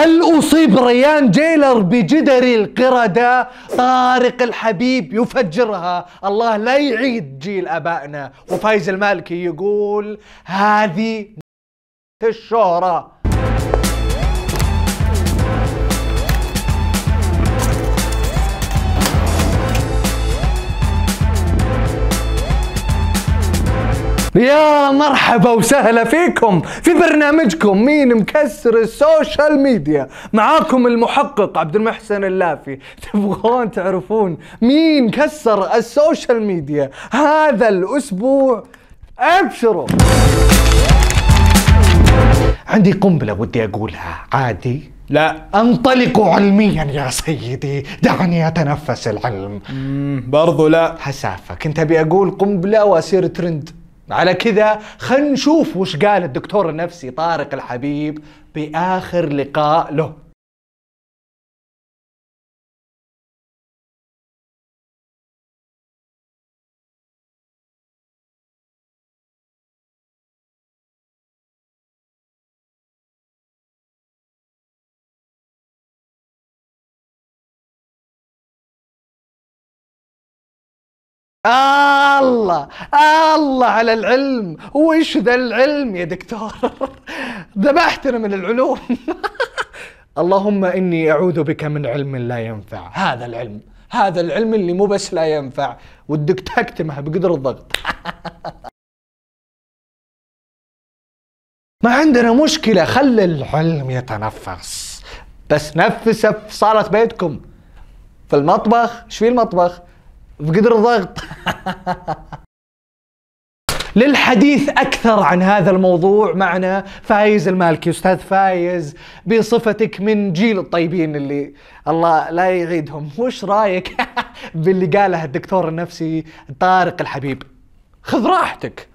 هل أصيب ريان جيلر بجدر القردة طارق الحبيب يفجرها الله لا يعيد جيل أبائنا وفايز المالكي يقول هذه الشهرة يا مرحبا وسهلا فيكم في برنامجكم مين مكسر السوشيال ميديا معاكم المحقق عبد المحسن اللافي تبغون تعرفون مين كسر السوشيال ميديا هذا الأسبوع أبشروا عندي قنبلة ودي أقولها عادي لا انطلق علميا يا سيدي دعني اتنفس العلم برضو لا حسافة كنت ابي اقول قنبلة واصير ترند على كذا خلينا نشوف وش قال الدكتور النفسي طارق الحبيب باخر لقاء له الله الله على العلم وش ذا العلم يا دكتور ذبحتنا من العلوم اللهم إني أعوذ بك من علم لا ينفع هذا العلم هذا العلم اللي مو بس لا ينفع ودك تكتمه بقدر الضغط ما عندنا مشكلة خل العلم يتنفس بس نفسه في صالة بيتكم في المطبخ ايش في المطبخ بقدر الضغط للحديث أكثر عن هذا الموضوع معنا فايز المالكي أستاذ فايز بصفتك من جيل الطيبين اللي الله لا يعيدهم وش رايك باللي قاله الدكتور النفسي طارق الحبيب خذ راحتك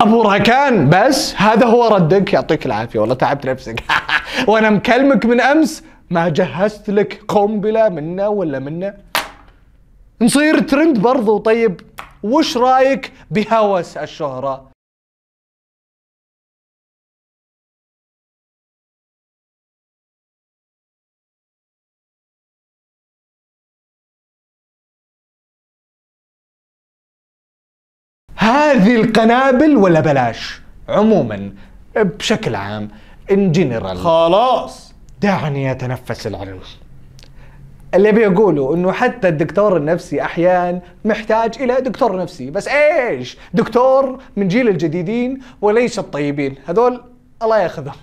ابو ركان بس هذا هو ردك يعطيك العافيه والله تعبت نفسك وانا مكلمك من امس ما جهزت لك قنبله منا ولا منا نصير ترند برضو طيب وش رايك بهوس الشهره هذه القنابل ولا بلاش عموما بشكل عام ان جنرال خلاص دعني اتنفس العلم اللي ابي اقوله انه حتى الدكتور النفسي احيان محتاج الى دكتور نفسي بس ايش دكتور من جيل الجديدين وليس الطيبين هذول الله ياخذهم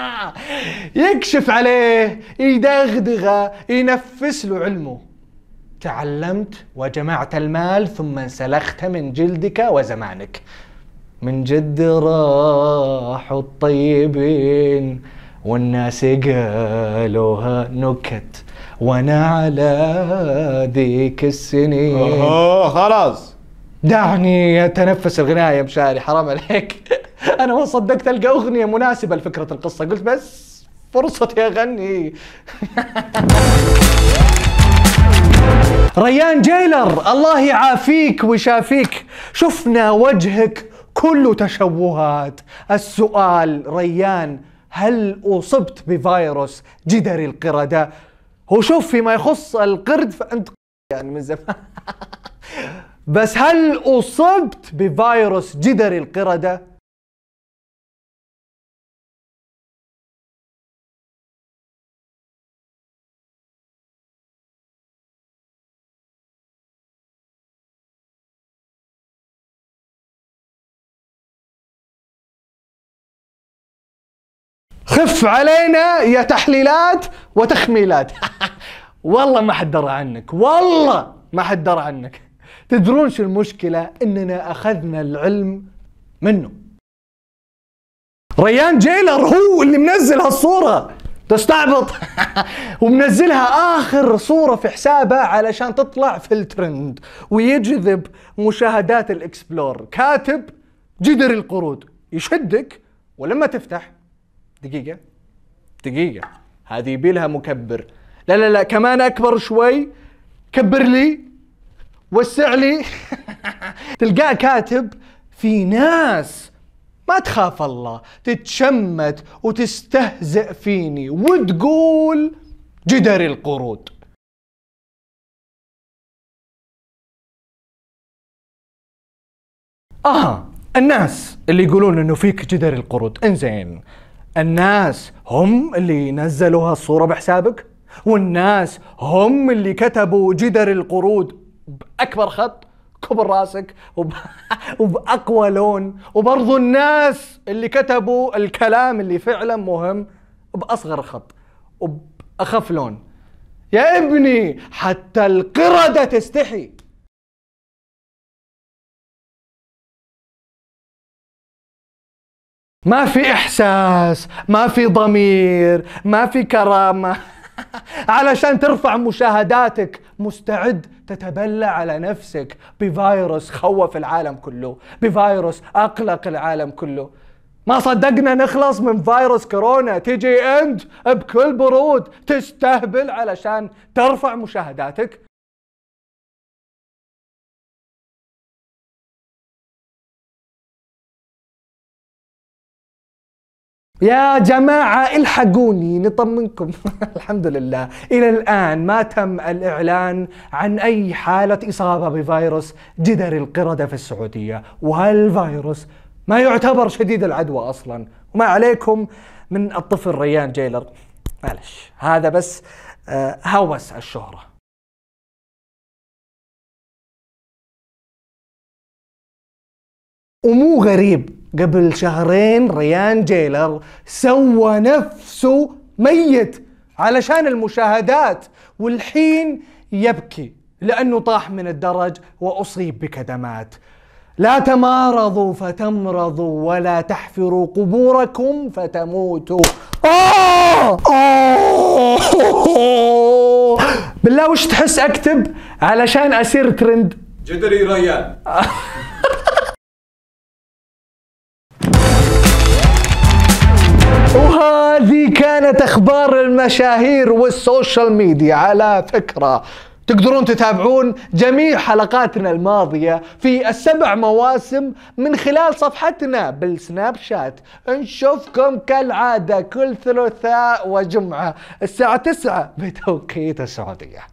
يكشف عليه يدغدغه ينفس له علمه تعلمت وجمعت المال ثم انسلخت من جلدك وزمانك من جد راح الطيبين والناس قالوها نكت وانا على ذيك السنين اوه خلاص دعني اتنفس الغناء يا مشاري حرام عليك انا ما صدقت القى اغنيه مناسبه لفكره القصه قلت بس فرصتي اغني ريان جيلر الله يعافيك ويشافيك شفنا وجهك كله تشوهات السؤال ريان هل أصبت بفيروس جدري القردة وشوف فيما يخص القرد فأنت يعني من زمان بس هل أصبت بفيروس جدري القردة خف علينا يا تحليلات وتخميلات والله ما حد درى عنك والله ما حد درى عنك تدرون شو المشكلة اننا اخذنا العلم منه ريان جيلر هو اللي منزل هالصورة تستعبط ومنزلها اخر صورة في حسابه علشان تطلع في الترند ويجذب مشاهدات الاكسبلور كاتب جدر القرود يشدك ولما تفتح دقيقة دقيقة هذه بيلها مكبر لا لا لا كمان أكبر شوي كبر لي وسع لي تلقاه كاتب في ناس ما تخاف الله تتشمت وتستهزئ فيني وتقول جدري القرود اها الناس اللي يقولون انه فيك جدري القرود انزين الناس هم اللي نزلوا هالصورة بحسابك والناس هم اللي كتبوا جدر القرود بأكبر خط كبر راسك وب... وبأقوى لون وبرضو الناس اللي كتبوا الكلام اللي فعلا مهم بأصغر خط وبأخف لون يا ابني حتى القردة تستحي ما في إحساس ما في ضمير ما في كرامة علشان ترفع مشاهداتك مستعد تتبلى على نفسك بفيروس خوف العالم كله بفيروس أقلق العالم كله ما صدقنا نخلص من فيروس كورونا تجي انت بكل برود تستهبل علشان ترفع مشاهداتك يا جماعة الحقوني نطمنكم الحمد لله إلى الآن ما تم الإعلان عن أي حالة إصابة بفيروس جدر القردة في السعودية وهالفيروس ما يعتبر شديد العدوى أصلا وما عليكم من الطفل ريان جيلر معلش هذا بس آه، هوس الشهره ومو غريب قبل شهرين ريان جيلر سوى نفسه ميت علشان المشاهدات والحين يبكي لأنه طاح من الدرج وأصيب بكدمات لا تمارضوا فتمرضوا ولا تحفروا قبوركم فتموتوا آه! بالله وش تحس أكتب علشان أصير ترند جدري ريان وهذه كانت اخبار المشاهير والسوشيال ميديا على فكره تقدرون تتابعون جميع حلقاتنا الماضية في السبع مواسم من خلال صفحتنا بالسناب شات نشوفكم كالعادة كل ثلاثاء وجمعة الساعة 9 بتوقيت السعودية